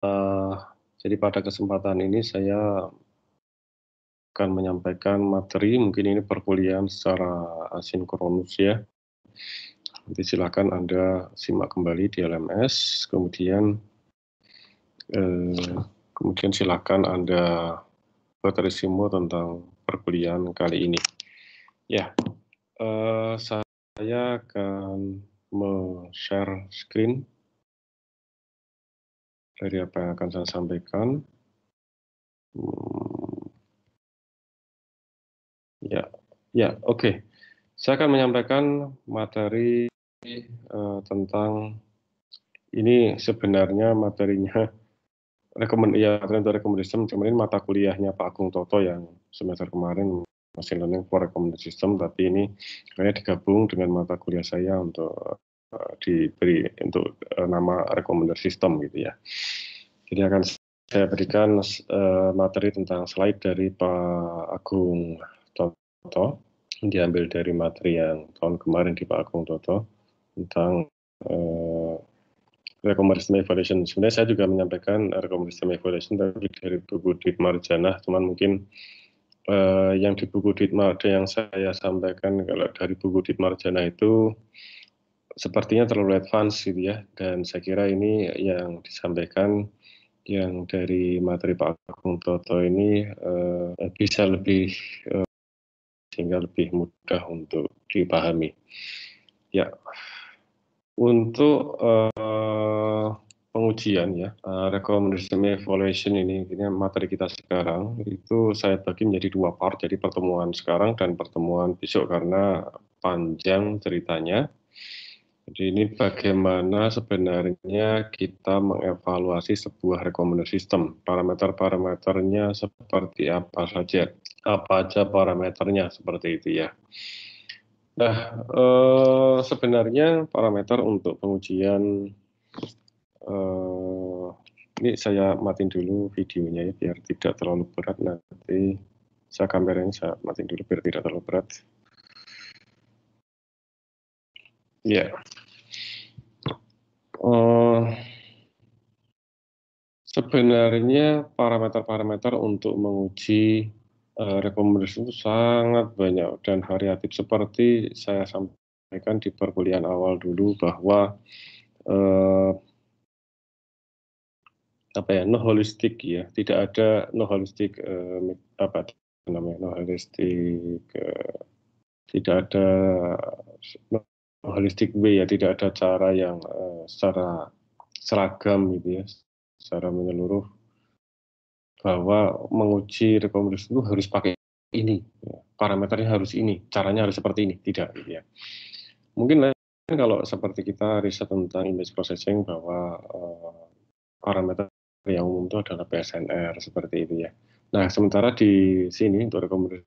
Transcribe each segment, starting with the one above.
Uh, jadi pada kesempatan ini saya akan menyampaikan materi, mungkin ini perkuliahan secara asinkronus ya. Nanti silakan Anda simak kembali di LMS, kemudian eh, kemudian silakan Anda berterisimu tentang perkuliahan kali ini. Ya, eh, saya akan share screen dari apa yang akan saya sampaikan. Hmm. Ya, ya, oke. Okay. Saya akan menyampaikan materi uh, tentang ini sebenarnya materinya ya, rekomendasi ya rekomendasi untuk kemarin mata kuliahnya Pak Agung Toto yang semester kemarin masih learning for rekomendasi system tapi ini akhirnya digabung dengan mata kuliah saya untuk Eh, diberi untuk eh, nama recommender system gitu ya. Jadi akan saya berikan uh, materi tentang slide dari Pak Agung Toto diambil dari materi yang tahun kemarin di Pak Agung Toto tentang uh, system evaluation. Sebenarnya saya juga menyampaikan system evaluation tapi dari buku Ditmar Janah, cuman mungkin uh, yang di buku Ditmar yang saya sampaikan kalau dari buku Ditmar Marjana itu sepertinya terlalu advance gitu ya dan saya kira ini yang disampaikan yang dari materi Pak Agung Toto ini uh, bisa lebih uh, sehingga lebih mudah untuk dipahami. Ya, untuk uh, pengujian ya uh, recommendation evaluation ini ini materi kita sekarang itu saya bagi menjadi dua part jadi pertemuan sekarang dan pertemuan besok karena panjang ceritanya jadi ini bagaimana sebenarnya kita mengevaluasi sebuah rekomendasi sistem. Parameter-parameternya seperti apa saja? Apa aja parameternya seperti itu ya. Nah, eh, sebenarnya parameter untuk pengujian eh, ini saya matiin dulu videonya ya biar tidak terlalu berat nanti saya kameranya saya matiin dulu biar tidak terlalu berat. Ya. Yeah. Eh, sebenarnya parameter-parameter untuk menguji uh, rekomendasi itu sangat banyak dan variatif seperti saya sampaikan di perkuliahan awal dulu bahwa uh, apa ya no holistik ya tidak ada no holistik uh, apa namanya no holistik uh, tidak ada no holistic way ya tidak ada cara yang uh, secara seragam gitu ya secara menyeluruh bahwa menguji rekomendasi itu harus pakai ini ya, parameternya harus ini caranya harus seperti ini tidak gitu ya mungkin lain kalau seperti kita riset tentang image processing bahwa uh, parameter yang umum itu adalah PSNR seperti itu ya nah sementara di sini untuk rekomendasi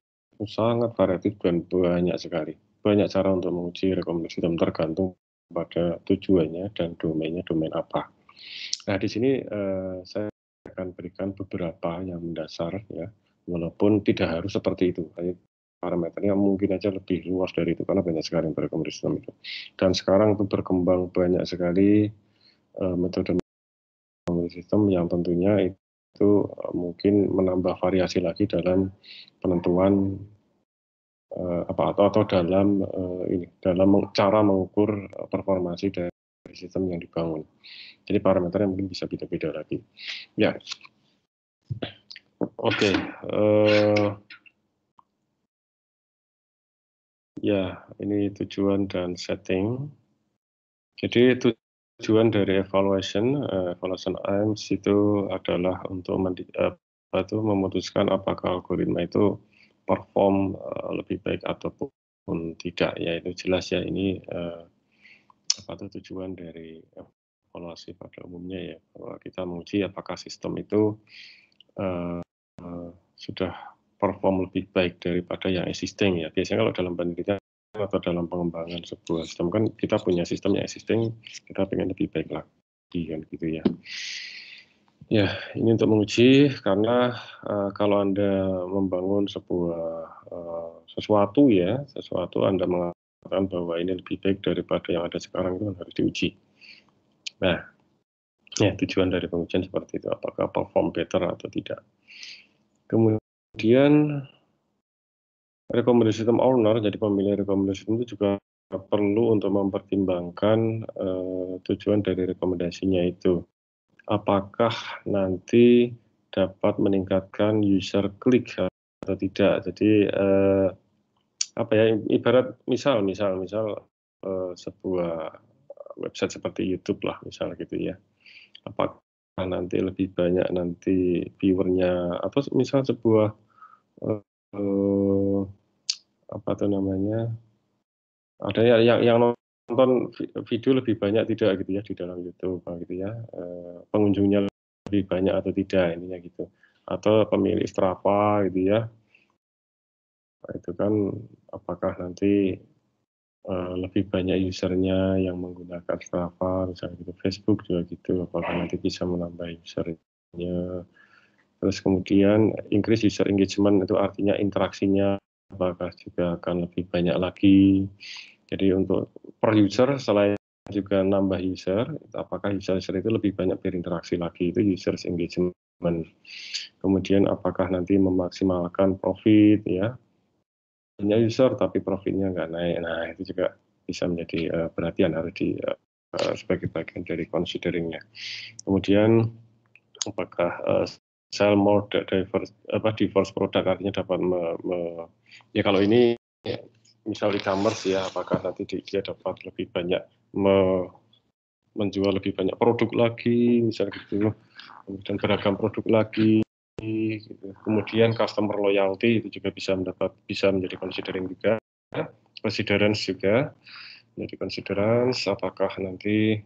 sangat variatif dan banyak sekali banyak cara untuk menguji rekomendasi sistem tergantung pada tujuannya dan domainnya domain apa. Nah di sini eh, saya akan berikan beberapa yang mendasar ya, walaupun tidak harus seperti itu. Parameternya mungkin aja lebih luas dari itu karena banyak sekali yang berrekomendasi itu. Dan sekarang itu berkembang banyak sekali eh, metode sistem yang tentunya itu eh, mungkin menambah variasi lagi dalam penentuan Eh, apa atau atau dalam eh, ini dalam cara mengukur eh, performasi dari sistem yang dibangun. Jadi parameternya mungkin bisa beda-beda lagi. Ya, oke. Okay. Uh, ya, ini tujuan dan setting. Jadi tujuan dari evaluation, evaluation AIMS itu adalah untuk memutuskan apakah algoritma itu perform eh, lebih baik ataupun tidak ya itu jelas ya ini uh, apa itu tujuan dari evaluasi pada umumnya ya bahwa kita menguji apakah sistem itu uh, sudah perform lebih baik daripada yang existing ya biasanya kalau dalam penelitian atau dalam pengembangan sebuah sistem kan kita punya sistem yang existing kita pengen lebih baik lagi kan gitu ya Ya, ini untuk menguji karena uh, kalau Anda membangun sebuah uh, sesuatu ya, sesuatu Anda mengatakan bahwa ini lebih baik daripada yang ada sekarang itu kan harus diuji. Nah, ya tujuan dari pengujian seperti itu, apakah perform better atau tidak. Kemudian rekomendasi sistem owner, jadi pemilih rekomendasi sistem itu juga perlu untuk mempertimbangkan uh, tujuan dari rekomendasinya itu apakah nanti dapat meningkatkan user klik atau tidak. Jadi eh, apa ya ibarat misal misal misal eh, sebuah website seperti YouTube lah misal gitu ya. Apakah nanti lebih banyak nanti viewernya atau misal sebuah eh, apa tuh namanya ada ya, yang yang, yang nonton video lebih banyak tidak gitu ya di dalam YouTube gitu ya eh, pengunjungnya lebih banyak atau tidak ininya gitu atau pemilik strapa gitu ya nah, itu kan apakah nanti uh, lebih banyak usernya yang menggunakan strapa, misalnya gitu Facebook juga gitu apakah nanti bisa menambah usernya terus kemudian increase user engagement itu artinya interaksinya apakah juga akan lebih banyak lagi jadi untuk per user selain juga nambah user, apakah user-user itu lebih banyak berinteraksi lagi itu user engagement. Kemudian apakah nanti memaksimalkan profit ya punya user tapi profitnya nggak naik. Nah itu juga bisa menjadi uh, perhatian harus di uh, sebagai bagian dari consideringnya. Kemudian apakah uh, sell more diverse apa diverse product artinya dapat me, me, ya kalau ini misal e-commerce ya apakah nanti dia dapat lebih banyak me menjual lebih banyak produk lagi misal gitu kemudian beragam produk lagi gitu. kemudian customer loyalty itu juga bisa mendapat bisa menjadi considering juga considerance juga menjadi considerance apakah nanti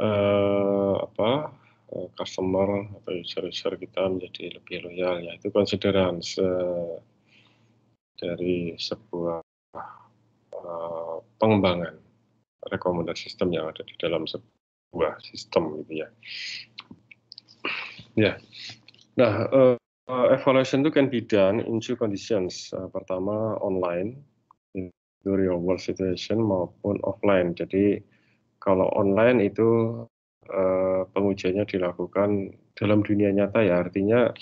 uh, apa eh, customer atau user-user kita menjadi lebih loyal ya itu considerance uh, dari sebuah uh, pengembangan rekomendasi sistem yang ada di dalam sebuah sistem gitu ya. Ya, nah uh, evaluation itu can be in two conditions. Uh, pertama online in the real world situation maupun offline. Jadi kalau online itu uh, pengujiannya dilakukan dalam dunia nyata ya artinya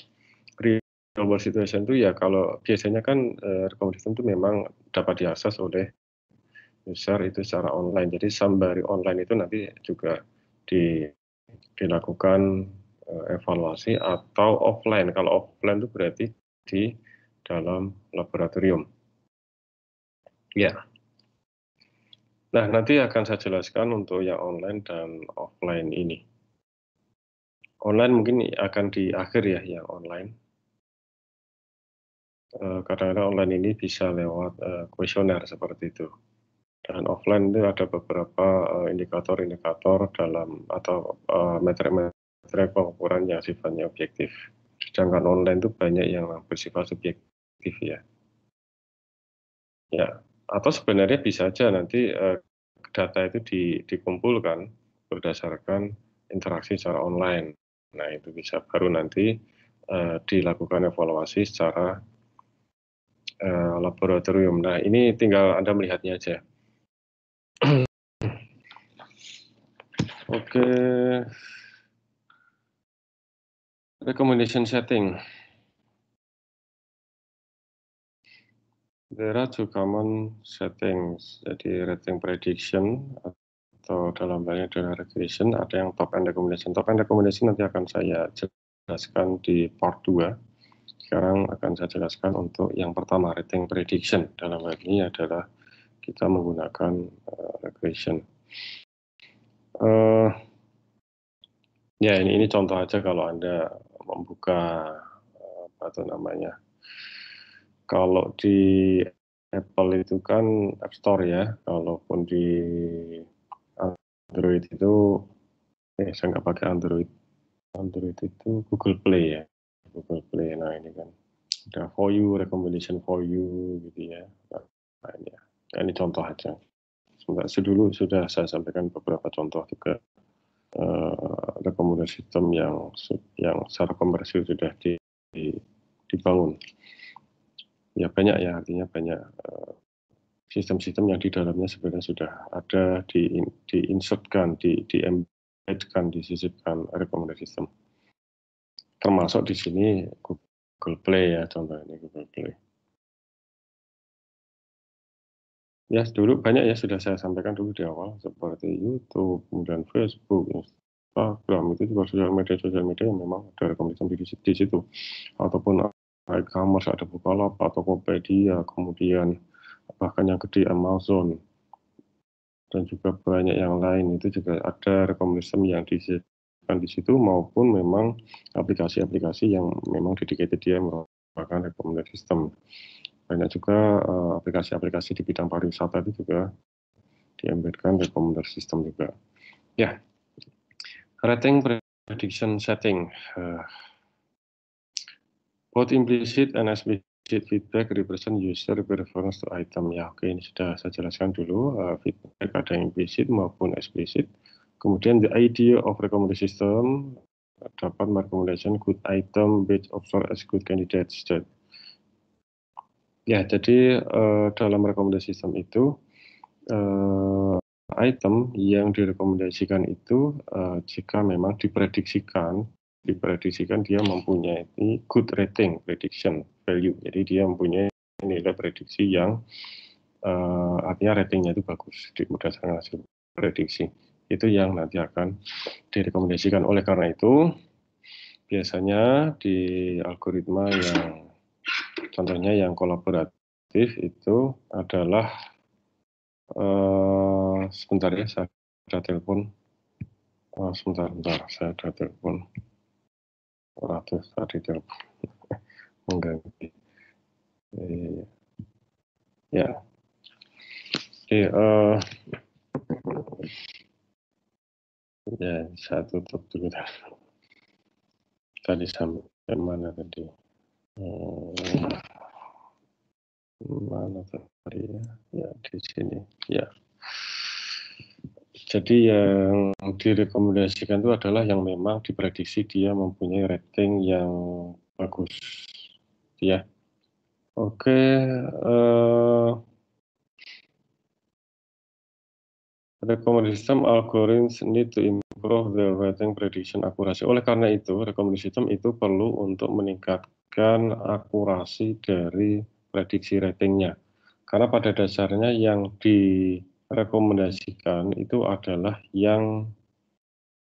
Global situation itu ya kalau biasanya kan uh, eh, recommendation itu memang dapat diakses oleh user itu secara online. Jadi sambari online itu nanti juga di, dilakukan uh, evaluasi atau offline. Kalau offline itu berarti di dalam laboratorium. Ya. Nah, nanti akan saya jelaskan untuk yang online dan offline ini. Online mungkin akan di akhir ya yang online Eh, kadang-kadang online ini bisa lewat eh, kuesioner seperti itu. Dan offline itu ada beberapa eh, indikator-indikator dalam atau metrik-metrik pengukuran yang sifatnya objektif. Sedangkan online itu banyak yang bersifat subjektif ya. Ya, atau sebenarnya bisa aja nanti uh, data itu di, dikumpulkan berdasarkan interaksi secara online. Nah, itu bisa baru nanti uh, dilakukan evaluasi secara Eh, laboratorium. Nah, ini tinggal Anda melihatnya aja. Oke. Okay. Recommendation setting. There are two common settings. Jadi rating prediction atau dalam banyak adalah regression. Ada yang top end recommendation. Top end recommendation nanti akan saya jelaskan di part 2 sekarang akan saya jelaskan untuk yang pertama rating prediction. Dalam hal ini adalah kita menggunakan uh, eh, regression. Uh, eh, ya ini ini contoh aja kalau anda membuka uh, apa tuh namanya. Kalau di Apple itu kan App Store ya, kalaupun di Android itu, eh saya nggak pakai Android. Android itu Google Play ya. Google Play nah ini kan ada for you recommendation for you gitu ya nah, ini, ya. Nah, ini contoh aja sebentar sedulu sudah saya sampaikan beberapa contoh juga uh, rekomendasi sistem yang yang secara komersil sudah di, di, dibangun ya banyak ya artinya banyak sistem eh, sistem-sistem yang di dalamnya sebenarnya sudah ada di diinsertkan, di diembedkan, disisipkan rekomendasi sistem termasuk di sini Google Play ya contohnya Google Play. Ya dulu banyak ya sudah saya sampaikan dulu di awal seperti YouTube, kemudian Facebook, Instagram itu juga sosial media sosial media yang memang ada rekomendasi di, di situ ataupun e-commerce ada Bukalapak, Tokopedia, kemudian bahkan yang gede Amazon dan juga banyak yang lain itu juga ada rekomendasi yang di dilakukan di situ maupun memang aplikasi-aplikasi yang memang dedicated dia merupakan recommended system. Banyak juga eh, aplikasi-aplikasi di bidang pariwisata itu juga diembedkan recommender system juga. Ya, rating prediction setting. Uh, both implicit and explicit feedback represent user preference to item. Ya, oke ini sudah saya jelaskan dulu. Uh, feedback ada implicit maupun explicit Kemudian the idea of recommendation system dapat merekomendasikan good item based observed as good candidates. Ya, jadi uh, dalam recommendation sistem itu uh, item yang direkomendasikan itu uh, jika memang diprediksikan diprediksikan dia mempunyai good rating prediction value. Jadi dia mempunyai nilai prediksi yang uh, artinya ratingnya itu bagus berdasarkan hasil prediksi itu yang nanti akan direkomendasikan. Oleh karena itu, biasanya di algoritma yang contohnya yang kolaboratif itu adalah eh, sebentar ya saya ada telepon oh, sebentar sebentar, saya ada telepon ratus tadi telepon Mengganti. ya oke uh, Ya, saya tutup dulu dah. Tadi sampai mana tadi? Hmm, mana tadi ya? Ya, di sini. Ya. Jadi yang direkomendasikan itu adalah yang memang diprediksi dia mempunyai rating yang bagus. Ya. Oke, Okay, uh, eh, rekomendasi system algorithms need to improve the rating prediction akurasi. Oleh karena itu, rekomendasi system itu perlu untuk meningkatkan akurasi dari prediksi ratingnya. Karena pada dasarnya yang direkomendasikan itu adalah yang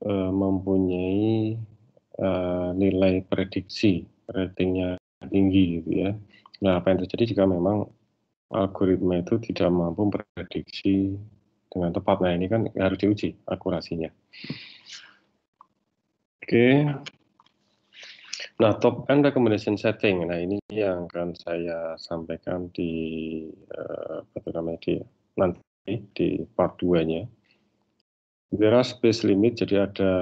e, mempunyai e, nilai prediksi ratingnya tinggi gitu ya. Nah, apa yang terjadi jika memang algoritma itu tidak mampu memprediksi dengan tepat. Nah ini kan harus diuji akurasinya. Oke. Nah top end recommendation setting. Nah ini yang akan saya sampaikan di uh, eh, media nanti di part 2-nya. There are space limit, jadi ada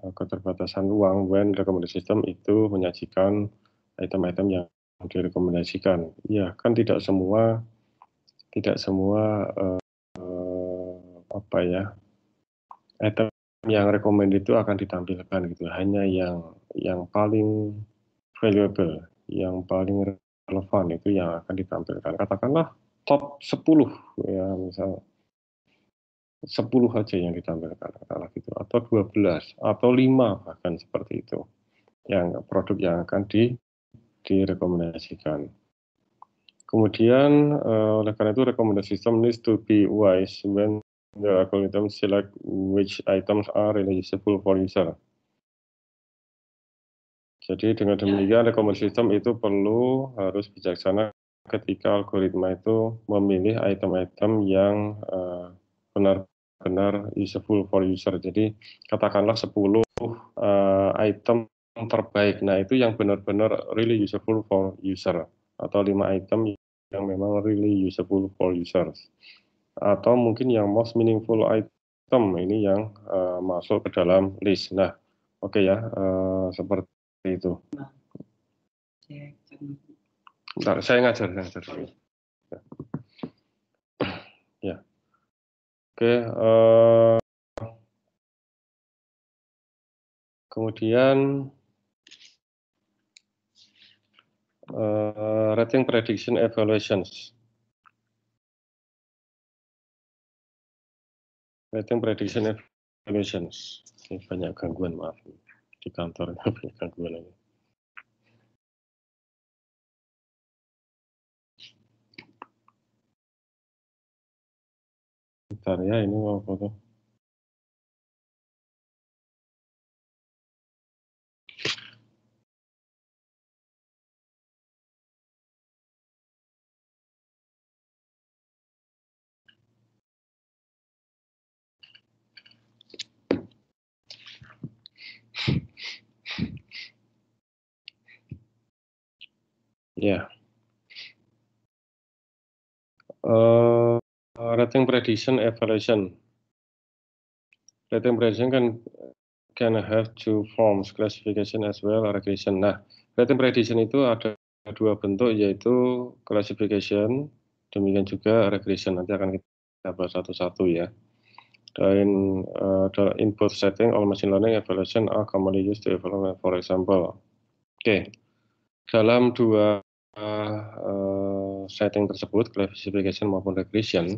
eh, keterbatasan ruang when recommendation system itu menyajikan item-item yang direkomendasikan. Ya, kan tidak semua tidak semua uh, apa ya item yang recommend itu akan ditampilkan gitu hanya yang yang paling valuable yang paling relevan itu yang akan ditampilkan katakanlah top 10 ya misal 10 aja yang ditampilkan katakanlah gitu atau 12 atau 5 bahkan seperti itu yang produk yang akan di direkomendasikan Kemudian, eh, oleh karena itu, rekomendasi system needs to be wise when There are select which items are useful for user. Jadi dengan ya. demikian rekomendasi system itu perlu harus bijaksana ketika algoritma itu memilih item-item yang eh, benar-benar uh, useful for user. Jadi katakanlah 10 uh, eh, item terbaik. Nah, itu yang benar-benar really useful for user atau 5 item yang memang really useful for users atau mungkin yang most meaningful item ini yang uh, masuk ke dalam list. Nah, oke okay ya, uh, seperti itu. Bentar, saya ngajar, saya ngajar. Ya. Oke, okay, uh, eh, kemudian uh, rating prediction evaluations. Rating prediction evaluations. Ini banyak gangguan maaf di kantor banyak gangguan ini. Bentar ya ini mau foto. Ya. Uh, rating prediction evaluation. Rating prediction can can have two forms, classification as well or regression. Nah, rating prediction itu ada dua bentuk yaitu classification, demikian juga regression. Nanti akan kita bahas satu-satu ya in, uh, input setting all machine learning evaluation are commonly used to evaluate, for example. Oke, okay. dalam dua uh, uh, setting tersebut, classification maupun regression,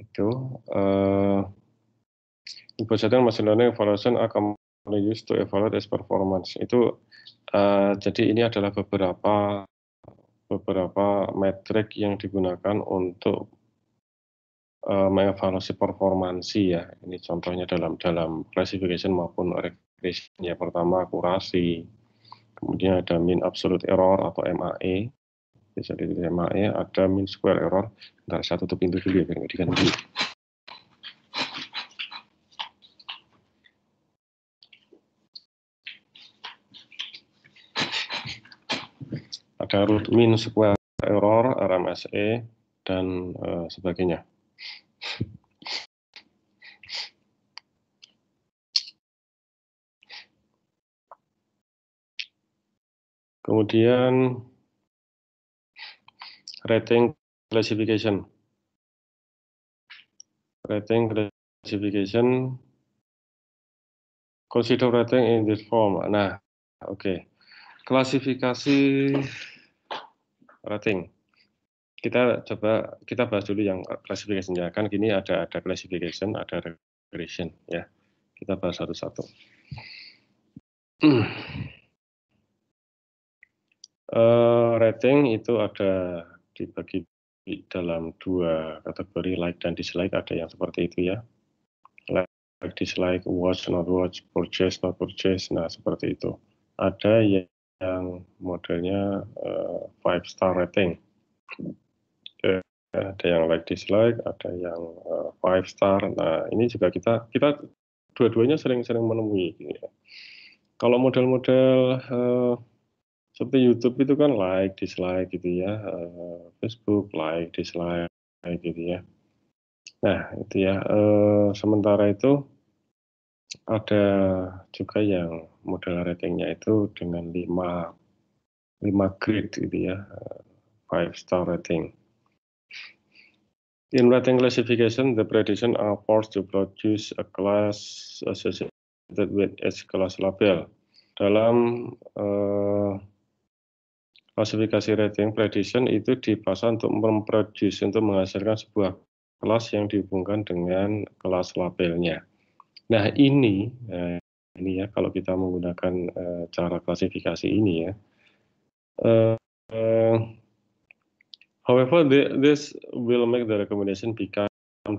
itu uh, input setting machine learning evaluation are commonly used to evaluate its performance. Itu uh, jadi ini adalah beberapa beberapa metrik yang digunakan untuk uh, mengevaluasi performansi ya. Ini contohnya dalam dalam classification maupun regression ya. Pertama akurasi, kemudian ada mean absolute error atau MAE, bisa ditulis MAE, ada mean square error. Bentar, satu tutup pintu dulu ya, biar nggak diganti. Ada root mean square error, RMSE, dan uh, sebagainya. Kemudian rating classification. Rating classification consider rating in this form. Nah, oke. Okay. Klasifikasi rating. Kita coba kita bahas dulu yang ya. Kan gini ada ada classification, ada regression ya. Kita bahas satu-satu. Hmm. Uh, rating itu ada dibagi dalam dua kategori like dan dislike. Ada yang seperti itu ya. Like, dislike, watch, not watch, purchase, not purchase. Nah seperti itu. Ada yang, modelnya uh, five star rating. Uh, ada yang like dislike, ada yang uh, five star. Nah ini juga kita kita dua-duanya sering-sering menemui. Gitu ya. Kalau model-model uh, seperti YouTube itu kan like dislike gitu ya uh, Facebook like dislike gitu ya nah itu ya uh, sementara itu ada juga yang model ratingnya itu dengan 5 5 grade gitu ya 5 eh, star rating In rating classification, the prediction are forced to produce a class associated with its class label. Dalam uh, klasifikasi rating prediction itu dipasang untuk memproduksi, untuk menghasilkan sebuah kelas yang dihubungkan dengan kelas labelnya. Nah ini, eh, ini ya kalau kita menggunakan eh, cara klasifikasi ini ya. Eh, however, this will make the recommendation become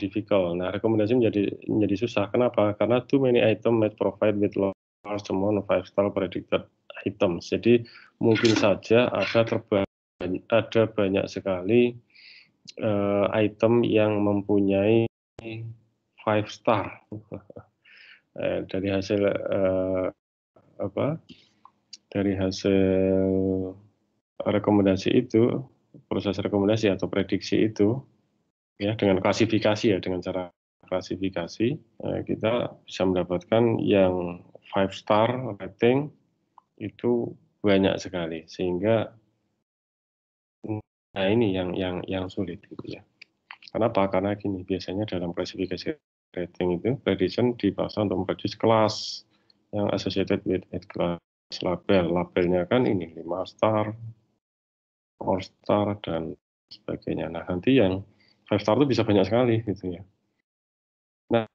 difficult. Nah, rekomendasi menjadi menjadi susah. Kenapa? Karena too many item might provide with large amount of five star predicted hitam. Jadi mungkin saja ada terbanyak ada banyak sekali uh, item yang mempunyai five star eh, dari hasil uh, apa dari hasil rekomendasi itu proses rekomendasi atau prediksi itu ya dengan klasifikasi ya dengan cara klasifikasi kita bisa mendapatkan yang five star rating itu banyak sekali sehingga nah ini yang yang yang sulit gitu ya. Kenapa? Karena gini biasanya dalam klasifikasi rating itu prediction dipaksa untuk memproduce kelas yang associated with it class label. Labelnya kan ini lima star, four star dan sebagainya. Nah, nanti yang five star itu bisa banyak sekali gitu ya. Nah,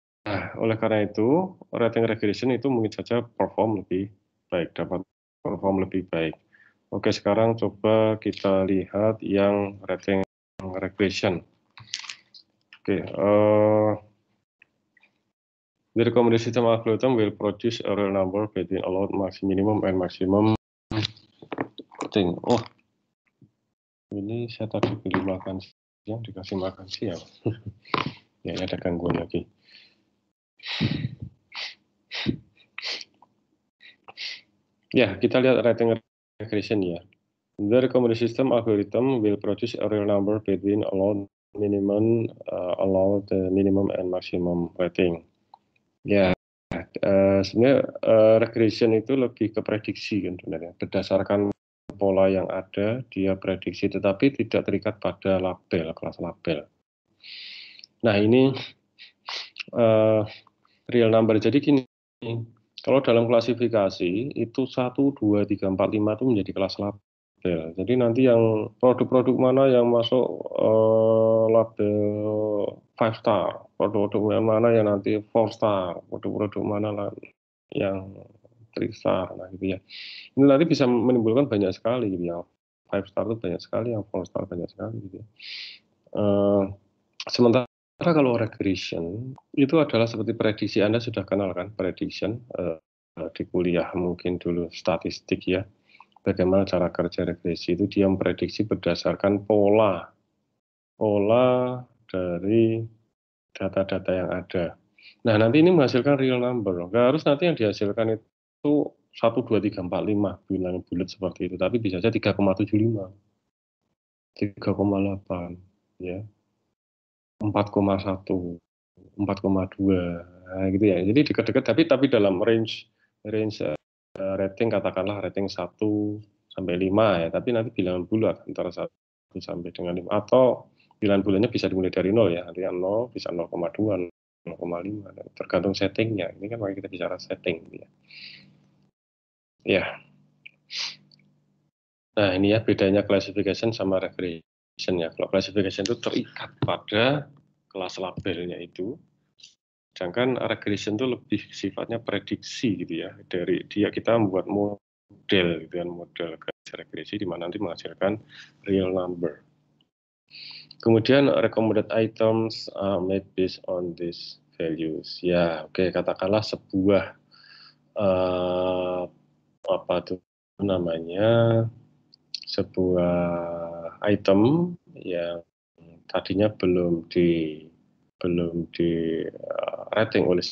oleh karena itu rating regression itu mungkin saja perform lebih baik dapat perform lebih baik. Oke, sekarang coba kita lihat yang rating regression. Oke, uh, eh, the recommended system algorithm will produce a real number between allowed maximum and maximum thing. Oh, ini saya tadi beli makan siang, dikasih makan siang. ya, ada gangguan lagi. Ya, kita lihat rating regression ya. The recommended system algorithm will produce a real number between allowed minimum, uh, allowed the minimum and maximum rating. Ya, uh, sebenarnya uh, regression itu lebih ke prediksi kan sebenarnya. Berdasarkan pola yang ada, dia prediksi, tetapi tidak terikat pada label, kelas label. Nah, ini uh, real number. Jadi gini, kalau dalam klasifikasi itu 1, 2, 3, 4, 5 itu menjadi kelas label. Jadi nanti yang produk-produk mana yang masuk uh, label 5 star, produk-produk mana yang nanti 4 star, produk-produk mana yang 3 star, nah gitu ya. Ini nanti bisa menimbulkan banyak sekali gitu ya. 5 star itu banyak sekali, yang 4 star banyak sekali gitu ya. Uh, sementara karena kalau regression itu adalah seperti prediksi Anda sudah kenal kan prediction uh, di kuliah mungkin dulu statistik ya. Bagaimana cara kerja regresi itu dia memprediksi berdasarkan pola pola dari data-data yang ada. Nah, nanti ini menghasilkan real number. Gak harus nanti yang dihasilkan itu 1, 2, 3, 4, 5 bilangan bulat seperti itu. Tapi bisa saja 3,75, 3,8. ya 4,1, 4,2 nah, gitu ya. Jadi dekat-dekat tapi tapi dalam range range eh, rating katakanlah rating 1 sampai 5 ya, tapi nanti bilangan bulat antara 1 sampai dengan 5 atau bilangan bulannya bisa dimulai dari 0 ya, artinya 0 bisa 0,2, 0,5 tergantung settingnya. Ini kan makanya kita bicara setting gitu ya. Ya. Nah, ini ya bedanya classification sama regression ya. Kalau classification itu terikat pada kelas labelnya itu. Sedangkan regression itu lebih sifatnya prediksi gitu ya. Dari dia kita membuat model gitu kan, model regresi di mana nanti menghasilkan real number. Kemudian recommended items are made based on these values. Ya, oke okay, katakanlah sebuah uh, apa tuh namanya sebuah item yang tadinya belum di belum di uh, rating oleh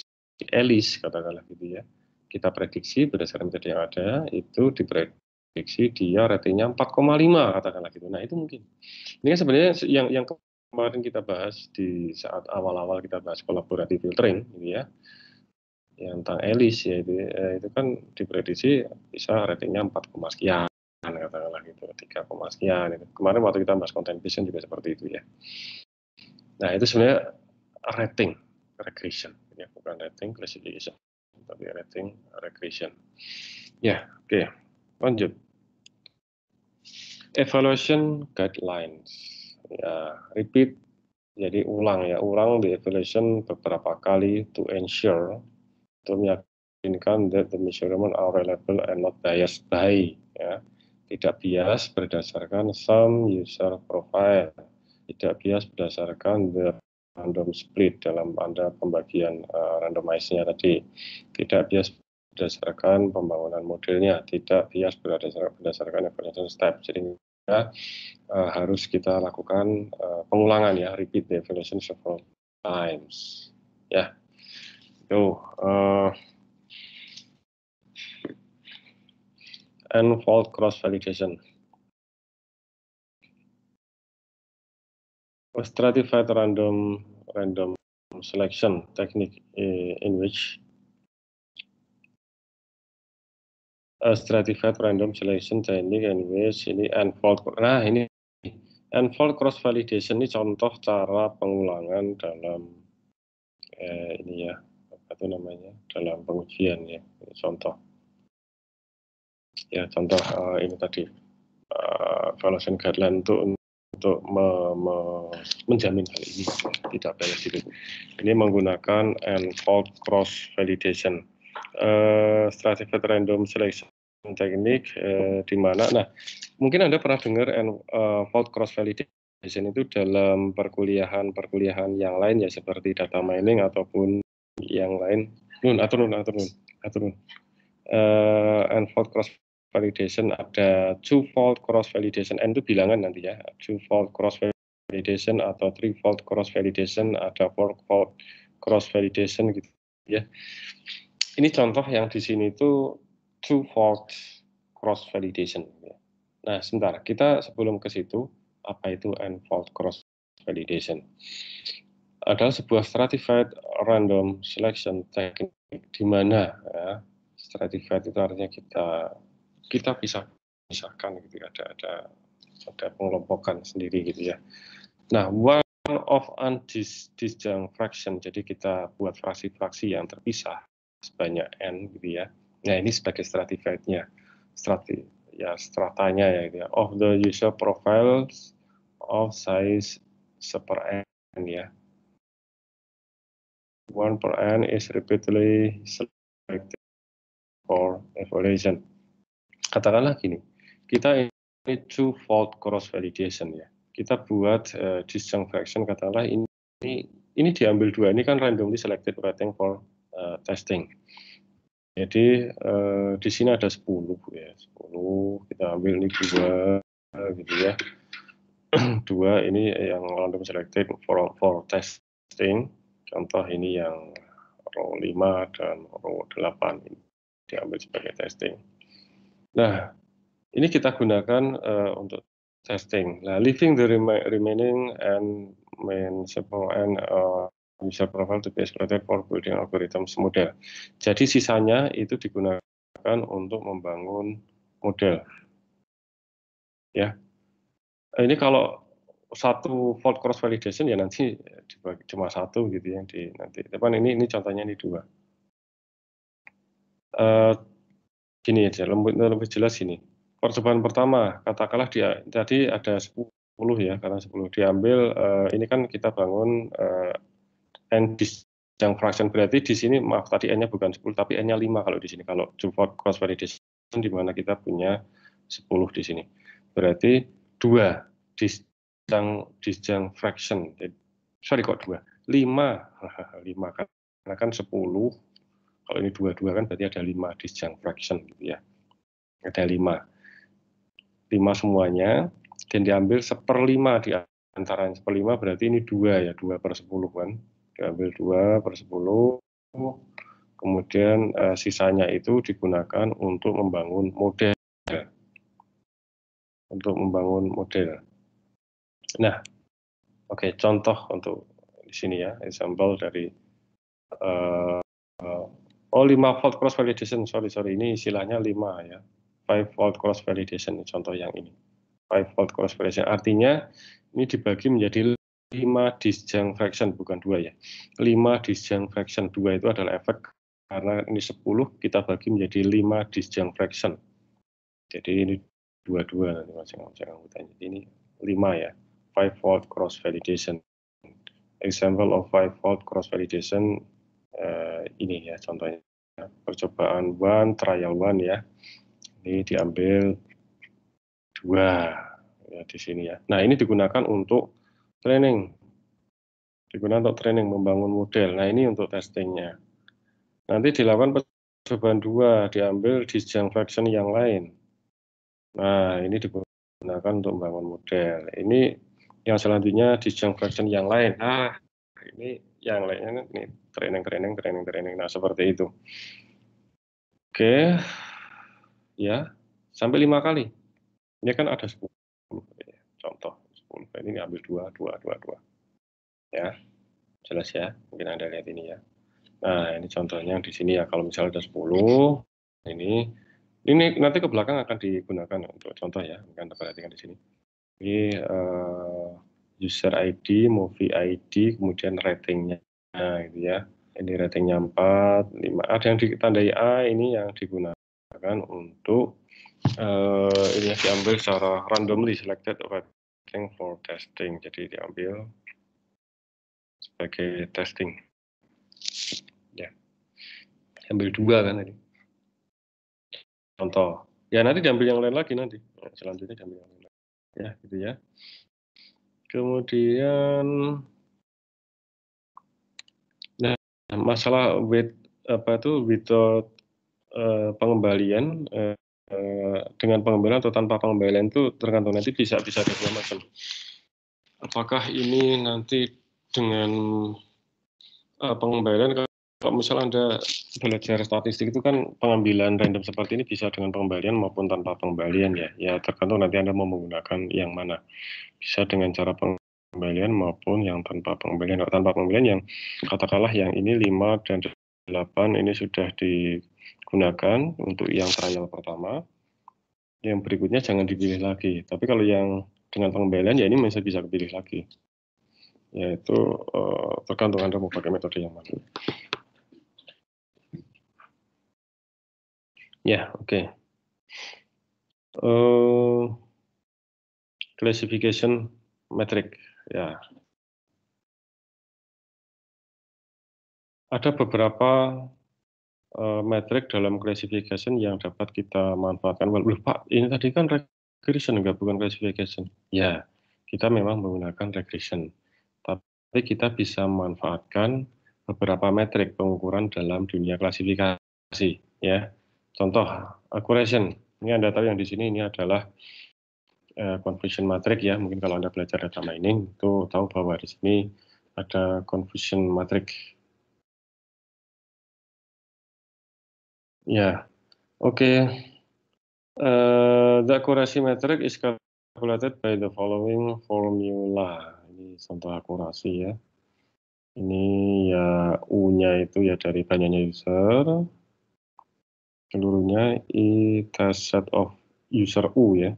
Elis katakanlah gitu ya. Kita prediksi berdasarkan metode yang ada itu diprediksi dia ratingnya 4,5 katakanlah gitu. Nah, itu mungkin. Ini kan sebenarnya yang yang kemarin kita bahas di saat awal-awal kita bahas kolaboratif filtering gitu ya yang tentang Elis ya itu, eh, itu kan diprediksi bisa ratingnya 4, sekian katakanlah gitu tiga koma sekian gitu. kemarin waktu kita bahas content vision juga seperti itu ya nah itu sebenarnya rating recreation ya bukan rating classification tapi rating recreation. ya oke okay. lanjut evaluation guidelines ya repeat jadi ulang ya ulang di evaluation beberapa kali to ensure to meyakinkan that the measurement are reliable and not biased by ya tidak bias berdasarkan some user profile, tidak bias berdasarkan the random split dalam anda pembagian uh, randomize-nya tadi, tidak bias berdasarkan pembangunan modelnya, tidak bias berdasarkan berdasarkan evaluation step. Jadi ya, uh, harus kita lakukan uh, pengulangan ya, repeat the evaluation several times. Ya, yeah. Uh, eh, and fault cross-validation. A stratified random random selection technique eh, in which a stratified random selection technique in which ini and fault nah ini and fault cross validation ini contoh cara pengulangan dalam eh, ini ya apa itu namanya dalam pengujian ya ini contoh ya contoh uh, ini tadi uh, guideline untuk untuk me, me, menjamin hal ini tidak bias itu. Ini menggunakan and fault cross validation uh, eh, stratified random selection teknik uh, di mana. Nah, mungkin anda pernah dengar and uh, fault cross validation itu dalam perkuliahan-perkuliahan yang lain ya seperti data mining ataupun yang lain. Nun, atau nun, atau uh, eh, n cross validation ada two-fold cross validation N itu bilangan nanti ya two-fold cross validation atau three-fold cross validation ada four-fold cross validation gitu ya ini contoh yang di sini itu two-fold cross validation ya. nah sebentar kita sebelum ke situ apa itu n-fold cross validation adalah sebuah stratified random selection technique di mana ya, stratifikat itu artinya kita kita bisa misalkan gitu ya. ada ada ada pengelompokan sendiri gitu ya. Nah, one of undisjunct fraction, jadi kita buat fraksi-fraksi yang terpisah sebanyak n gitu ya. Nah, ini sebagai stratified-nya. Strati ya stratanya ya gitu ya. Of the user profiles of size super n ya. One per n is repeatedly selected for evaluation. Katakanlah gini, kita ini two fault cross validation ya. Kita buat uh, eh, disjunct fraction katakanlah ini ini diambil dua ini kan randomly selected rating for uh, testing. Jadi uh, di sini ada 10 ya, 10 kita ambil ini dua gitu ya. dua ini yang random selected for, for testing. Contoh ini yang row 5 dan row 8 ini diambil sebagai testing. Nah, ini kita gunakan uh, untuk testing. Nah, leaving the remaining and main and uh, user profile to be exploited for building algorithms model. Jadi sisanya itu digunakan untuk membangun model. Ya, eh, ini kalau satu fault cross validation ya nanti dibagi cuma satu gitu ya di nanti. Tapi ini ini contohnya ini dua. Eh, gini aja lebih, lebih jelas gini percobaan pertama katakanlah dia tadi ada 10 ya karena 10 diambil uh, ini kan kita bangun uh, n yang fraction berarti di sini maaf tadi n-nya bukan 10 tapi n-nya 5 kalau di sini kalau support cross validation di mana kita punya 10 di sini berarti dua yang disjang fraction sorry kok dua lima lima karena kan sepuluh kalau ini dua-dua kan berarti ada lima disjunct fraction gitu ya. Ada lima. Lima semuanya, dan diambil seperlima di antara yang seperlima berarti ini dua ya, dua per sepuluh kan. Diambil dua per sepuluh, kemudian uh, sisanya itu digunakan untuk membangun model. Untuk membangun model. Nah, oke okay, contoh untuk di sini ya, example dari uh, Oh, 5 volt cross validation. Sorry, sorry. Ini istilahnya 5 ya. 5 volt cross validation contoh yang ini. 5 volt cross validation. Artinya ini dibagi menjadi 5 disjunct fraction bukan 2 ya. 5 disjunct fraction 2 itu adalah efek karena ini 10 kita bagi menjadi 5 disjunct fraction. Jadi ini 22 dua nanti masing-masing anggotanya. Ini 5 ya. 5 volt cross validation. Example of 5 volt cross validation uh, ini ya contohnya percobaan one trial one ya ini diambil dua ya di sini ya nah ini digunakan untuk training digunakan untuk training membangun model nah ini untuk testingnya nanti dilakukan percobaan dua diambil di jam fraction yang lain nah ini digunakan untuk membangun model ini yang selanjutnya di jam fraction yang lain ah ini yang lainnya ini training training training training nah seperti itu oke ya sampai lima kali ini kan ada 10 ya. contoh 10 ini ambil dua dua dua dua ya jelas ya mungkin anda lihat ini ya nah ini contohnya di sini ya kalau misalnya ada 10 ini ini nanti ke belakang akan digunakan untuk contoh ya mungkin anda perhatikan di sini ini uh, user ID, movie ID, kemudian ratingnya Nah, gitu ya. Ini ratingnya 4, 5. Ada yang ditandai A, ini yang digunakan untuk uh, ini diambil secara randomly selected rating for testing. Jadi diambil sebagai testing. Ya. Ambil dua kan tadi. Contoh. Ya nanti diambil yang lain lagi nanti. Selanjutnya diambil yang lain. Lagi. Ya, gitu ya. Kemudian masalah with apa itu without uh, pengembalian uh, dengan pengembalian atau tanpa pengembalian itu tergantung nanti bisa bisa ada dua macam. Apakah ini nanti dengan uh, pengembalian kalau misalnya Anda belajar statistik itu kan pengambilan random seperti ini bisa dengan pengembalian maupun tanpa pengembalian ya. Ya tergantung nanti Anda mau menggunakan yang mana. Bisa dengan cara peng pembelian maupun yang tanpa pembelian. Kalau tanpa pembelian yang katakanlah yang ini 5 dan 8 ini sudah digunakan untuk yang trial pertama. Yang berikutnya jangan dipilih lagi. Tapi kalau yang dengan pembelian ya ini masih bisa dipilih lagi. Yaitu eh, tergantung Anda mau pakai metode yang mana. Ya, oke. Okay. Uh, eh, classification metric. Ya. Ada beberapa uh, eh, metrik dalam classification yang dapat kita manfaatkan. Well, Pak, ini tadi kan regression enggak bukan classification. Ya, kita memang menggunakan regression. Tapi kita bisa manfaatkan beberapa metrik pengukuran dalam dunia klasifikasi ya. Contoh accuracy. Ini Anda tahu yang di sini ini adalah Eh, confusion matrix ya. Mungkin kalau Anda belajar data mining itu tahu bahwa di sini ada confusion matrix. Ya, oke. Okay. Uh, eh, the accuracy Matrix is calculated by the following formula. Ini contoh akurasi ya. Ini ya U-nya itu ya dari banyaknya user. Seluruhnya i test set of user U ya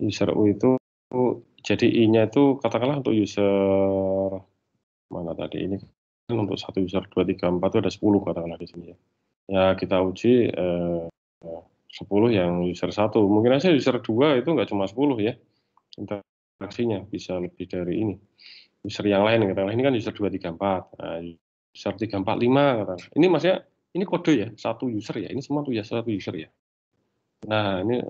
user U itu jadi I-nya itu katakanlah untuk user mana tadi ini kan untuk satu user 2, 3, 4 itu ada 10 katakanlah di sini ya. Ya kita uji eh, 10 yang user 1. Mungkin aja user 2 itu enggak cuma 10 ya. Interaksinya bisa lebih dari ini. User yang lain katakanlah ini kan user 2, 3, 4. Nah, user 3, 4, 5 katakanlah. Ini maksudnya ini kode ya, satu user ya. Ini semua tuh ya satu user ya. Nah, ini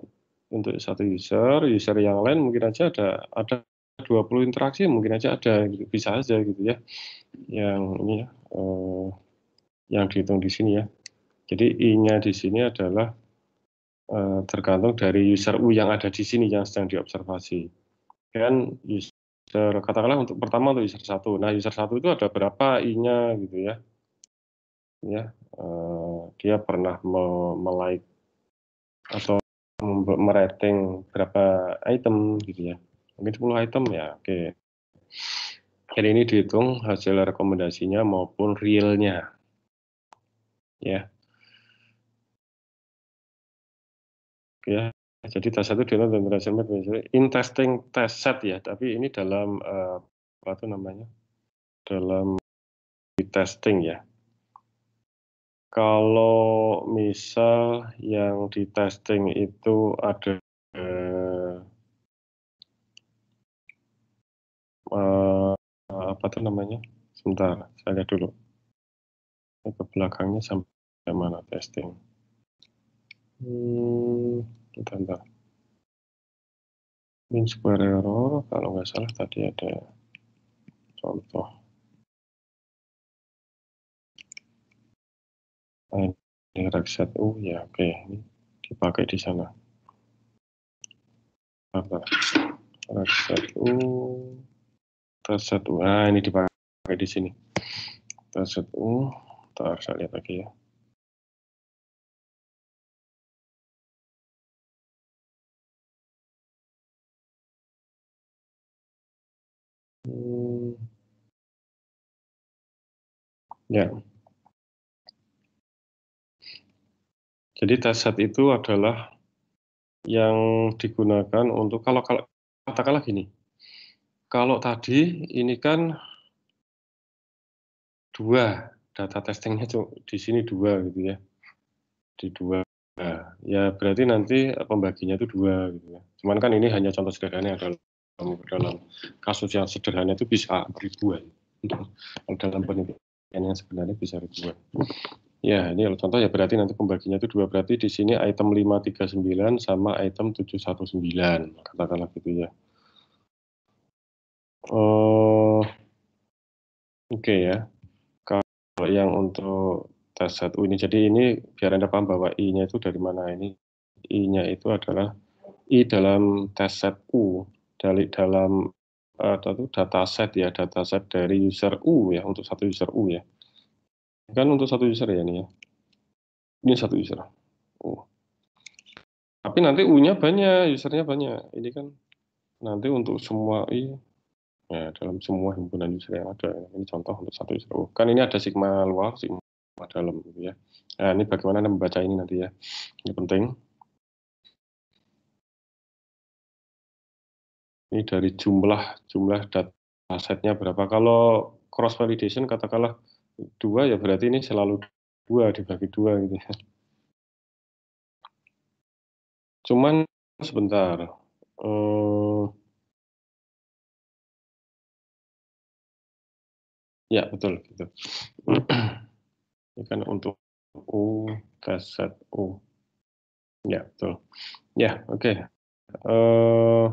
untuk satu user, user yang lain mungkin aja ada ada 20 interaksi mungkin aja ada gitu, bisa aja gitu ya yang ini ya eh, yang dihitung di sini ya. Jadi i-nya di sini adalah eh, tergantung dari user u yang ada di sini yang sedang diobservasi. Dan user katakanlah untuk pertama untuk user satu. Nah user satu itu ada berapa i-nya gitu ya. Ya eh, dia pernah me, atau merating berapa item gitu ya. Mungkin 10 item ya, oke. Okay. Jadi ini dihitung hasil rekomendasinya maupun realnya. Ya. Ya, jadi tes satu dalam dan berhasil ya. in testing test set ya, tapi ini dalam eh, apa tuh namanya? Dalam di testing ya kalau misal yang di testing itu ada eh, apa tuh namanya? Sebentar, saya lihat dulu. Ini ke belakangnya sampai mana testing? Hmm, bentar, bentar. square error, kalau nggak salah tadi ada contoh. Oh, ini Rucksack, u oh, ya oke ini dipakai di sana. Apa? u oh u ah ini dipakai di sini. Rucksack, u oh, tar saya lihat lagi ya. Hmm. Ya. Jadi tasat itu adalah yang digunakan untuk kalau katakanlah gini. Kalau tadi ini kan dua data testingnya di sini dua gitu ya di dua ya berarti nanti pembaginya itu dua gitu ya. Cuman kan ini hanya contoh sederhana dalam dalam kasus yang sederhana itu bisa ribuan. Dalam penelitian yang sebenarnya bisa ribuan. Ya, ini contoh ya berarti nanti pembaginya itu dua berarti di sini item 539 sama item 719 katakanlah gitu ya. Uh, Oke okay ya, kalau yang untuk tes satu ini jadi ini biar anda paham bahwa i-nya itu dari mana ini i-nya itu adalah i dalam tes set u dari dalam uh, data set ya data set dari user u ya untuk satu user u ya Kan untuk satu user ya ini ya. Ini satu user. Oh. Tapi nanti U-nya banyak, usernya banyak. Ini kan nanti untuk semua i iya. ya, dalam semua himpunan user yang ada. Ini contoh untuk satu user. Oh. Kan ini ada sigma luar, sigma dalam gitu ya. Nah, ini bagaimana Anda membaca ini nanti ya. Ini penting. Ini dari jumlah jumlah data setnya berapa. Kalau cross validation katakanlah dua ya berarti ini selalu dua dibagi dua gitu ya. Cuman sebentar. Uh, ya betul gitu. ini kan untuk U kasat U. Ya betul. Ya oke. Okay. Uh, eh,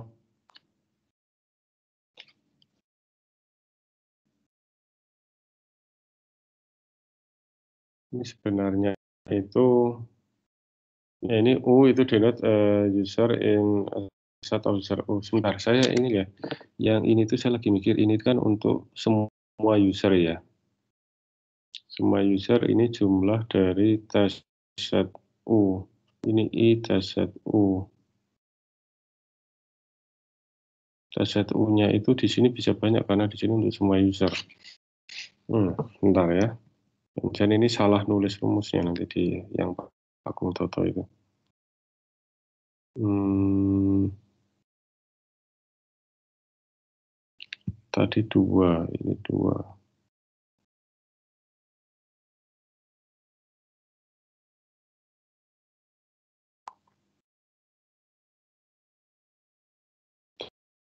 Ini sebenarnya itu ya ini U itu denote uh, user in eh, set of user U. Sebentar, saya ini ya. Yang ini tuh saya lagi mikir ini kan untuk semua user ya. Semua user ini jumlah dari tes set U. Ini I tes set U. set U-nya itu di sini bisa banyak karena di sini untuk semua user. Hmm, sebentar ya. Jan ini salah nulis rumusnya nanti di yang Pak Agung Toto itu. Hmm, tadi dua, ini dua.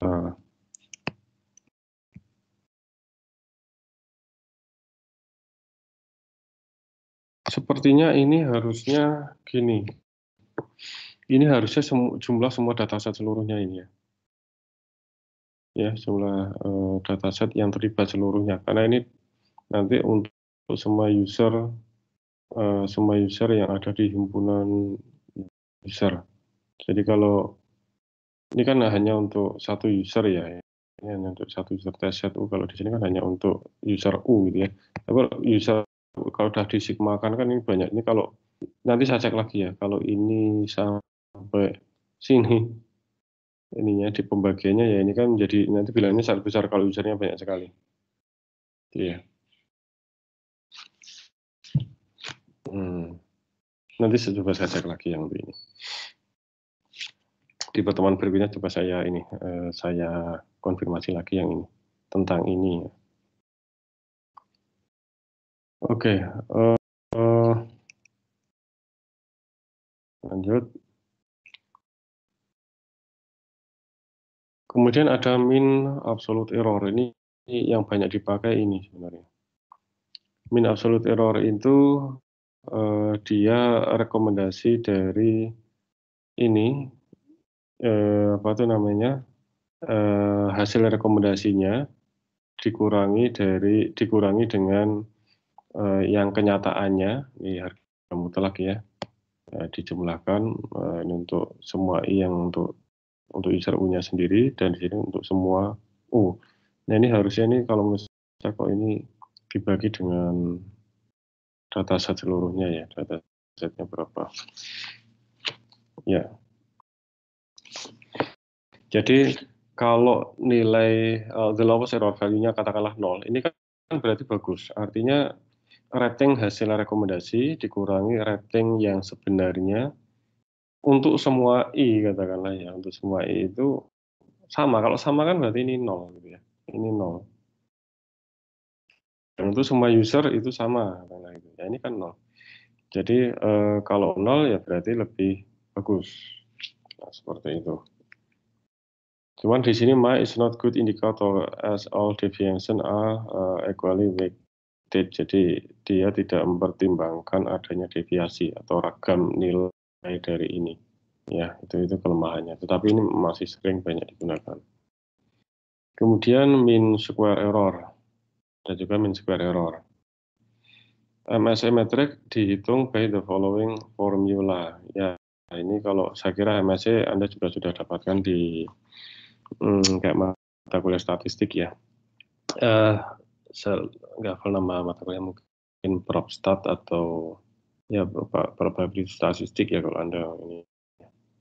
Nah. Sepertinya ini harusnya gini. Ini harusnya sem jumlah semua dataset seluruhnya ini ya. Ya, jumlah uh, dataset yang terlibat seluruhnya. Karena ini nanti untuk semua user uh, semua user yang ada di himpunan user. Jadi kalau ini kan hanya untuk satu user ya, ya, ini hanya untuk satu user test set U. Kalau di sini kan hanya untuk user U gitu ya. Tapi user kalau udah disigmakan kan ini banyak ini kalau nanti saya cek lagi ya kalau ini sampai sini ininya di pembagiannya ya ini kan menjadi nanti bilangnya sangat besar kalau usernya banyak sekali iya hmm. nanti saya coba saya cek lagi yang ini di pertemuan berikutnya coba saya ini eh, saya konfirmasi lagi yang ini tentang ini ya. Oke. Okay, uh, uh, lanjut. Kemudian ada min absolute error. Ini, yang banyak dipakai ini sebenarnya. Min absolute error itu uh, dia rekomendasi dari ini uh, apa tuh namanya uh, hasil rekomendasinya dikurangi dari dikurangi dengan eh, yang kenyataannya di harga mutlak ya eh, dijumlahkan eh, ini untuk semua i yang untuk untuk user u-nya sendiri dan di sini untuk semua u. Nah ini harusnya ini kalau menurut saya kok ini dibagi dengan data set seluruhnya ya data setnya berapa. Ya. Jadi kalau nilai uh, the lowest error value-nya katakanlah nol, ini kan berarti bagus. Artinya rating hasil rekomendasi dikurangi rating yang sebenarnya untuk semua i katakanlah ya untuk semua i itu sama kalau sama kan berarti ini nol gitu ya ini nol dan untuk semua user itu sama karena itu ya ini kan nol jadi eh, kalau nol ya berarti lebih bagus nah, seperti itu cuman di sini my is not good indicator as all deviation are uh, equally weak jadi dia tidak mempertimbangkan adanya deviasi atau ragam nilai dari ini ya itu itu kelemahannya tetapi ini masih sering banyak digunakan kemudian min square error dan juga min square error MSE metric dihitung by the following formula ya nah ini kalau saya kira MSE Anda juga sudah dapatkan di hmm, kayak mata kuliah statistik ya uh, nggak hafal nama mata kuliah mungkin propstat atau ya probabilitas statistik ya kalau anda ini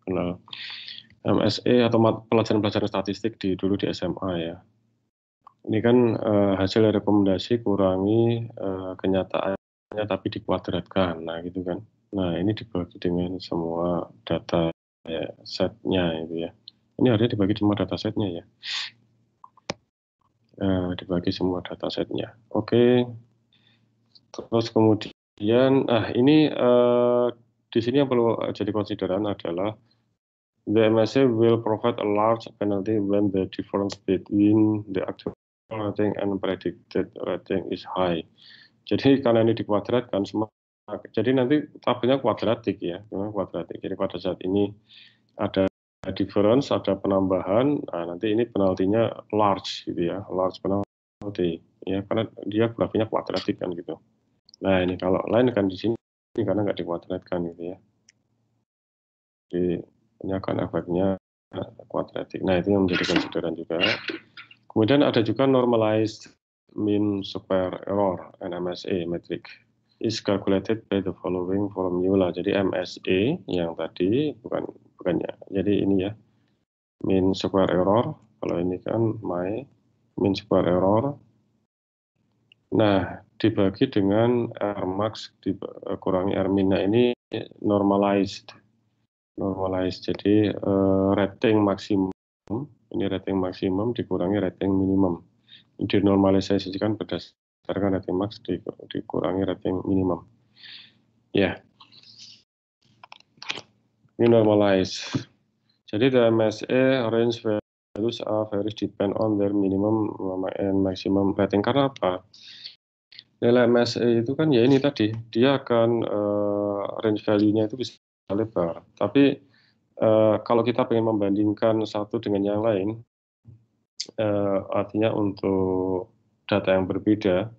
kenal MSE atau pelajaran-pelajaran statistik di dulu di SMA ya ini kan uh, hasil rekomendasi kurangi uh, kenyataannya tapi dikuadratkan nah gitu kan nah ini dibagi dengan semua data ya, setnya itu ya ini harusnya dibagi semua data setnya ya Eh, dibagi semua datasetnya. Oke, okay. terus kemudian, ah ini uh, di sini yang perlu jadi konsideran adalah the MSA will provide a large penalty when the difference between the actual rating and predicted rating is high. Jadi karena ini dikuadratkan semua jadi nanti tabelnya kuadratik ya, kuadratik. Jadi pada saat ini ada difference ada penambahan nah nanti ini penaltinya large gitu ya large penalti ya karena dia grafinya kuadratik kan gitu nah ini kalau lain kan di sini karena nggak dikuadratkan gitu ya jadi ini akan efeknya kuadratik nah itu yang menjadi konsideran juga kemudian ada juga normalized mean square error NMSE metric is calculated by the following formula. Jadi MSE yang tadi bukan bukannya. Jadi ini ya mean square error. Kalau ini kan my mean square error. Nah dibagi dengan R max eh, kurangi R min. Nah ini normalized. Normalized jadi uh, rating maksimum. Ini rating maksimum dikurangi rating minimum. Dinormalisasikan berdasarkan karena kan rating max dikurangi rating minimum. Ya. Yeah. Ini normalize. Jadi dalam MSA range values are very depend on their minimum and maximum rating. Karena apa? Nilai MSA itu kan ya ini tadi, dia akan uh, range value-nya itu bisa lebar. Tapi uh, kalau kita ingin membandingkan satu dengan yang lain, uh, artinya untuk data yang berbeda,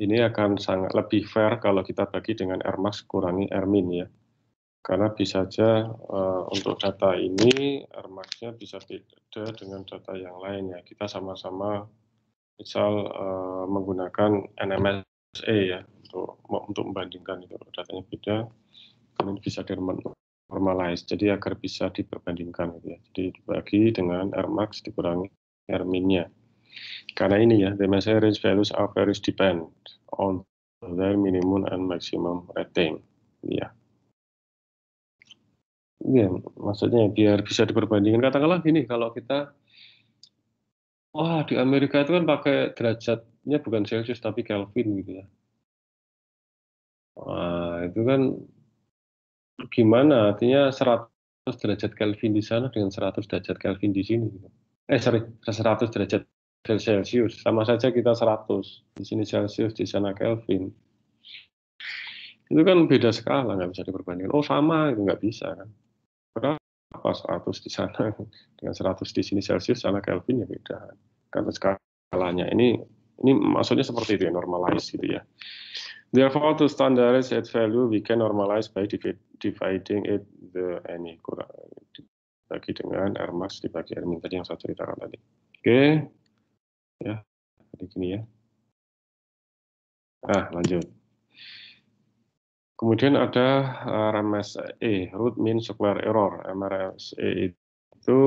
ini akan sangat lebih fair kalau kita bagi dengan Rmax kurangi Rmin ya. Karena bisa saja uh, eh, untuk data ini rmax bisa beda dengan data yang lain ya. Kita sama-sama misal uh, menggunakan NMSA ya untuk untuk membandingkan itu datanya beda, kemudian bisa di normalize. Jadi agar bisa diperbandingkan gitu ya. Jadi dibagi dengan Rmax dikurangi Rmin-nya. Karena ini ya, the message range values are values depend on their minimum and maximum rating. Ya. Ya, maksudnya biar bisa diperbandingkan. Katakanlah gini kalau kita, wah di Amerika itu kan pakai derajatnya bukan Celsius tapi Kelvin gitu ya. Wah, itu kan gimana artinya 100 derajat Kelvin di sana dengan 100 derajat Kelvin di sini. Gitu. Eh sorry, 100 derajat Celsius. Sama saja kita 100. Di sini Celsius, di sana Kelvin. Itu kan beda skala, nggak bisa diperbandingkan. Oh sama, itu nggak bisa kan. Berapa 100 di sana dengan 100 di sini Celsius, sana Kelvin ya beda. Karena skalanya ini ini maksudnya seperti itu ya, normalize gitu ya. Therefore, to standardize at value, we can normalize by dividing it the any kurang dibagi dengan R max dibagi R min tadi yang saya ceritakan tadi. Oke. Okay ya di sini ya ah lanjut kemudian ada eh, RMSE root mean square error e itu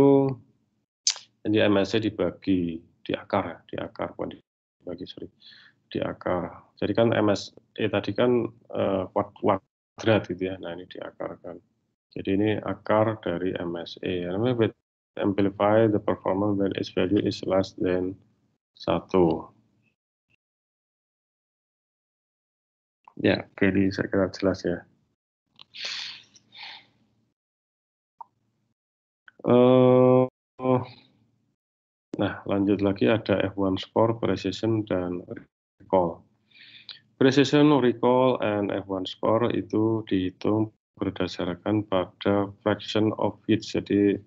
jadi MSE dibagi di akar ya, di akar bukan dibagi sorry di akar jadi kan MSE tadi kan uh, kuadrat gitu ya nah ini di akar kan jadi ini akar dari MSE. Namanya amplify the performance when its value is less than satu. Ya, oke ini saya kira jelas ya. Eh, nah, lanjut lagi ada F1 score, precision, dan recall. Precision, recall, and F1 score itu dihitung berdasarkan pada fraction of hits. Jadi,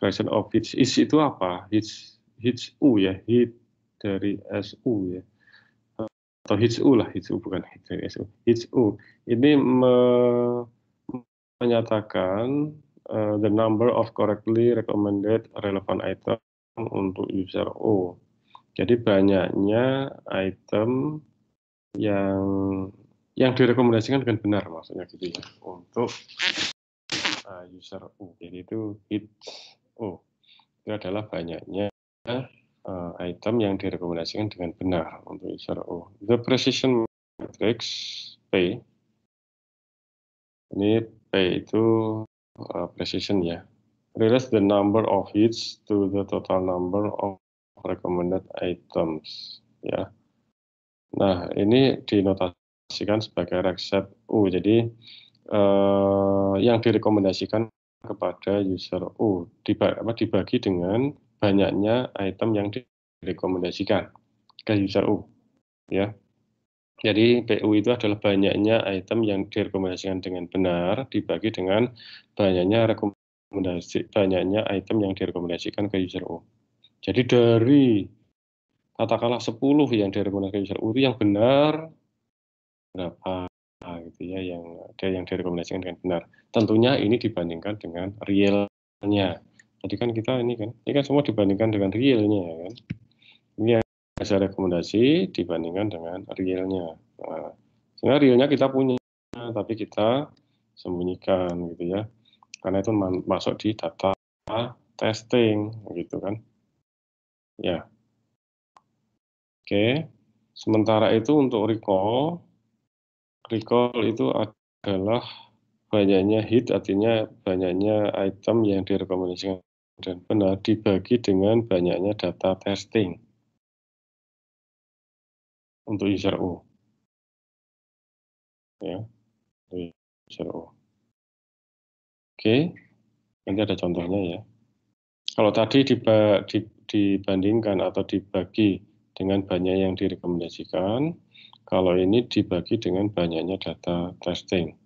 fraction of hits, hits itu apa? Hits, hits U ya, hit dari SU ya atau HU lah HU bukan SU U ini me menyatakan uh, the number of correctly recommended relevant item untuk user O jadi banyaknya item yang yang direkomendasikan dengan benar maksudnya gitu ya untuk uh, user O jadi itu hits O itu adalah banyaknya uh, item yang direkomendasikan dengan benar untuk user. Oh, the precision matrix P. Ini P itu uh, precision ya. Relates the number of hits to the total number of recommended items. Ya. Nah, ini dinotasikan sebagai resep U. Jadi, uh, yang direkomendasikan kepada user U oh, dibagi dengan banyaknya item yang direkomendasikan ke user U ya jadi PU itu adalah banyaknya item yang direkomendasikan dengan benar dibagi dengan banyaknya rekomendasi banyaknya item yang direkomendasikan ke user U jadi dari katakanlah 10 yang direkomendasikan ke user U itu yang benar berapa gitu ya yang ada yang direkomendasikan dengan benar. Tentunya ini dibandingkan dengan realnya. jadi kan kita ini kan, ini kan semua dibandingkan dengan realnya ya kan. Ini hasil rekomendasi dibandingkan dengan realnya. Nah, sebenarnya realnya kita punya, tapi kita sembunyikan gitu ya. Karena itu masuk di data testing gitu kan. Ya. Oke. Sementara itu untuk recall recall itu adalah banyaknya hit artinya banyaknya item yang direkomendasikan dan benar dibagi dengan banyaknya data testing untuk user O. Ya, user O. Oke, nanti ada contohnya ya. Kalau tadi dibandingkan atau dibagi dengan banyak yang direkomendasikan, kalau ini dibagi dengan banyaknya data testing.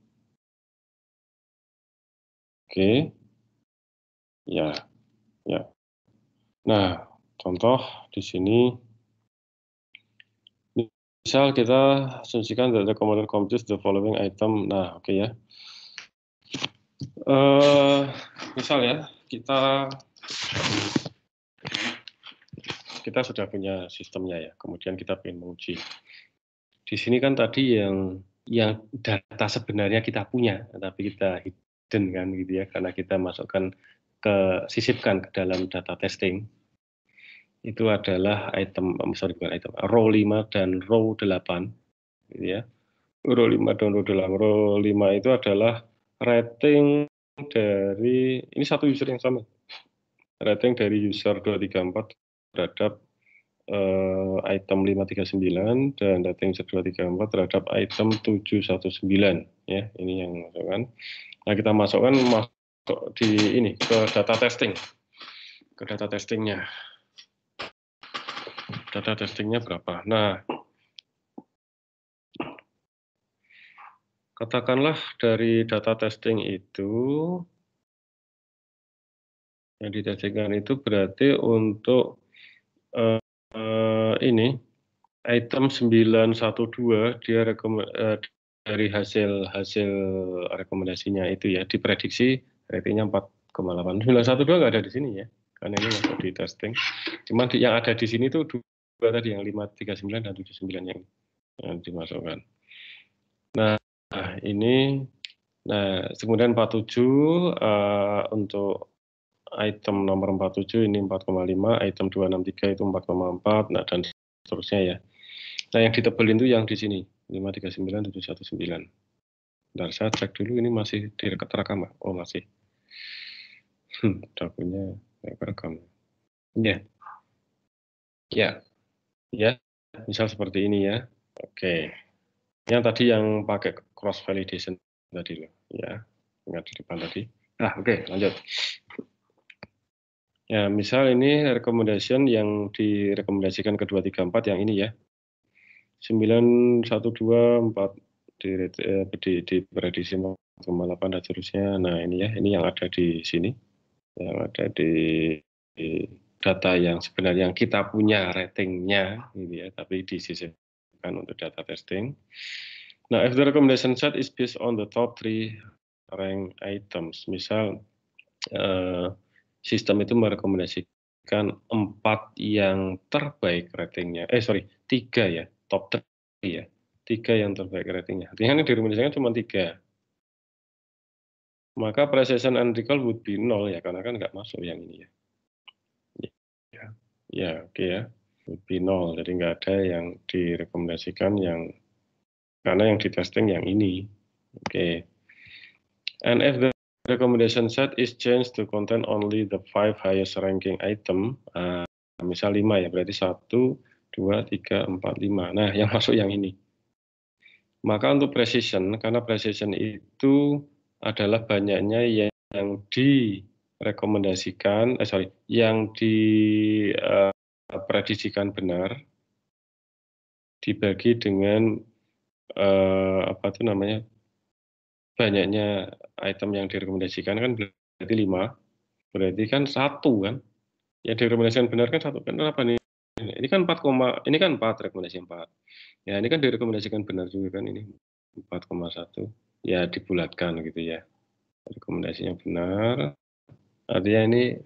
Oke, ya, ya. Nah, contoh di sini, misal kita asumsikan data komputer komputer, the following item. Nah, oke okay ya. Uh, misal ya, kita kita sudah punya sistemnya ya. Kemudian kita ingin menguji di sini kan tadi yang yang data sebenarnya kita punya, tapi kita hidden kan gitu ya, karena kita masukkan ke sisipkan ke dalam data testing. Itu adalah item, eh, sorry bukan item, row 5 dan row 8. Gitu ya. Row 5 dan row 8. Row 5 itu adalah rating dari, ini satu user yang sama, rating dari user 234 terhadap uh, item 539 dan data insert 234 terhadap item 719 ya ini yang masukkan nah kita masukkan masuk di ini ke data testing ke data testingnya data testingnya berapa nah katakanlah dari data testing itu yang ditestingkan itu berarti untuk uh, uh, ini item 912 dia rekom uh, dari hasil hasil rekomendasinya itu ya diprediksi ratingnya 4,8. 912 nggak ada di sini ya karena ini masuk di testing. Cuman yang ada di sini tuh dua tadi yang 539 dan 79 yang, yang dimasukkan. Nah, ini nah kemudian 47 uh, eh, untuk item nomor 47 ini 4,5, item 263 itu 4,4, nah dan seterusnya ya. Nah yang ditebelin itu yang di sini, 539, 539719. Bentar, saya cek dulu ini masih di rekam Oh masih. Hmm, dakunya rekam. Ya. Ya. Ya, misal seperti ini ya. Oke. Yang tadi yang pakai cross validation tadi loh, ya. Ingat di depan tadi. Nah, oke, okay, lanjut. Ya, misal ini rekomendasi yang direkomendasikan ke 234 yang ini ya. 9124 di, empat di, eh, di prediksi 0,8 dan seterusnya. Nah, ini ya, ini yang ada di sini. Yang ada di, di data yang sebenarnya yang kita punya ratingnya ini ya, tapi kan untuk data testing. Nah, if the recommendation set is based on the top three rank items, misal uh, sistem itu merekomendasikan empat yang terbaik ratingnya. Eh sorry, tiga ya, top three ya. Tiga yang terbaik ratingnya. Artinya ini direkomendasikan cuma tiga. Maka precision and recall would be nol ya, karena kan nggak masuk yang ini ya. Ya, ya oke okay ya. Would be nol, jadi nggak ada yang direkomendasikan yang, karena yang di testing yang ini. Oke. Okay. And if the Recommendation set is changed to contain only the five highest ranking item. Uh, misal 5 ya, berarti 1, 2, 3, 4, 5. Nah, yang masuk yang ini. Maka untuk precision, karena precision itu adalah banyaknya yang, direkomendasikan, eh sorry, yang diprediksikan eh, uh, benar dibagi dengan uh, apa itu namanya banyaknya item yang direkomendasikan kan berarti lima, berarti kan satu kan? Ya direkomendasikan benar kan satu. Kenapa nih? Ini kan 4, ini kan empat rekomendasi empat. Ya, ini kan direkomendasikan benar juga kan ini 4,1. Ya dibulatkan gitu ya. Rekomendasinya benar. Artinya ini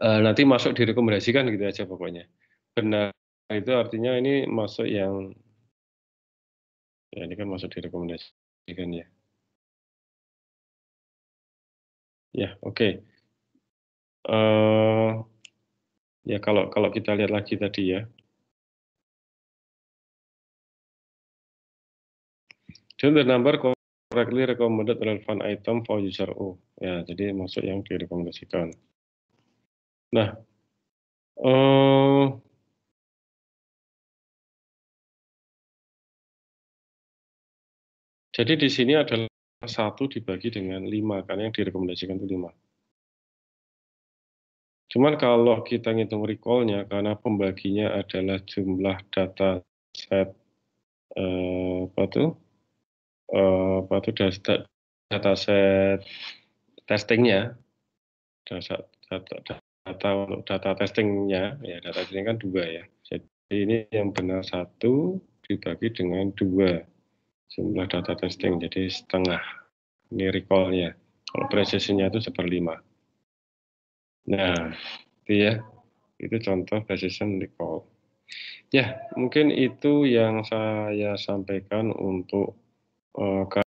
uh, nanti masuk direkomendasikan gitu aja pokoknya. Benar itu artinya ini masuk yang ya ini kan masuk direkomendasikan ya. Ya, oke. Okay. Uh, eh, ya kalau kalau kita lihat lagi tadi ya. Then the number correctly recommended relevant item for user O. Ya, jadi masuk yang direkomendasikan. Nah, uh, jadi di sini adalah satu dibagi dengan lima karena yang direkomendasikan itu lima. Cuman kalau kita ngitung recallnya, karena pembaginya adalah jumlah data set eh, apa tuh? Eh, apa tuh data set testingnya data, data, data data testingnya ya data testing kan dua ya jadi ini yang benar satu dibagi dengan dua jumlah data testing jadi setengah ini recallnya. kalau precisionnya itu seperlima nah itu ya itu contoh precision recall ya mungkin itu yang saya sampaikan untuk uh,